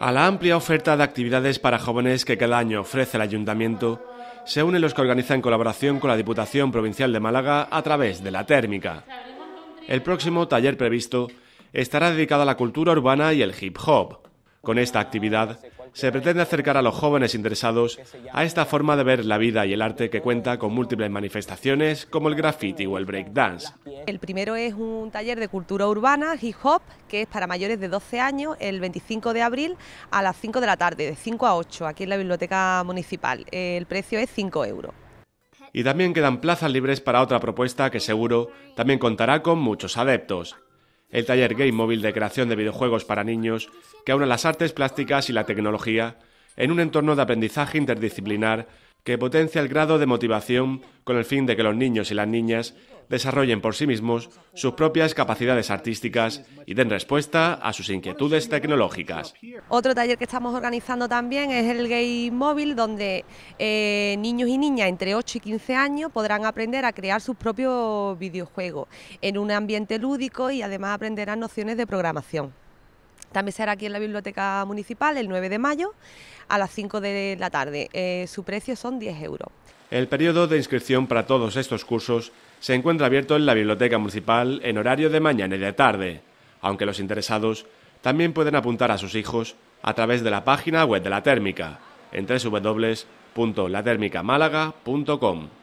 A la amplia oferta de actividades para jóvenes que cada año ofrece el ayuntamiento, se unen los que organizan en colaboración con la Diputación Provincial de Málaga a través de la térmica. El próximo taller previsto estará dedicado a la cultura urbana y el hip hop. Con esta actividad se pretende acercar a los jóvenes interesados a esta forma de ver la vida y el arte que cuenta con múltiples manifestaciones como el graffiti o el breakdance. El primero es un taller de cultura urbana, hip hop, que es para mayores de 12 años el 25 de abril a las 5 de la tarde, de 5 a 8, aquí en la biblioteca municipal. El precio es 5 euros. Y también quedan plazas libres para otra propuesta que seguro también contará con muchos adeptos el taller Game Móvil de creación de videojuegos para niños que aúna las artes plásticas y la tecnología en un entorno de aprendizaje interdisciplinar que potencia el grado de motivación con el fin de que los niños y las niñas desarrollen por sí mismos sus propias capacidades artísticas y den respuesta a sus inquietudes tecnológicas. Otro taller que estamos organizando también es el Gay Móvil, donde eh, niños y niñas entre 8 y 15 años podrán aprender a crear sus propios videojuegos en un ambiente lúdico y además aprenderán nociones de programación. También será aquí en la Biblioteca Municipal el 9 de mayo a las 5 de la tarde. Eh, su precio son 10 euros. El periodo de inscripción para todos estos cursos se encuentra abierto en la Biblioteca Municipal en horario de mañana y de tarde, aunque los interesados también pueden apuntar a sus hijos a través de la página web de la térmica en www.latérmicamálaga.com.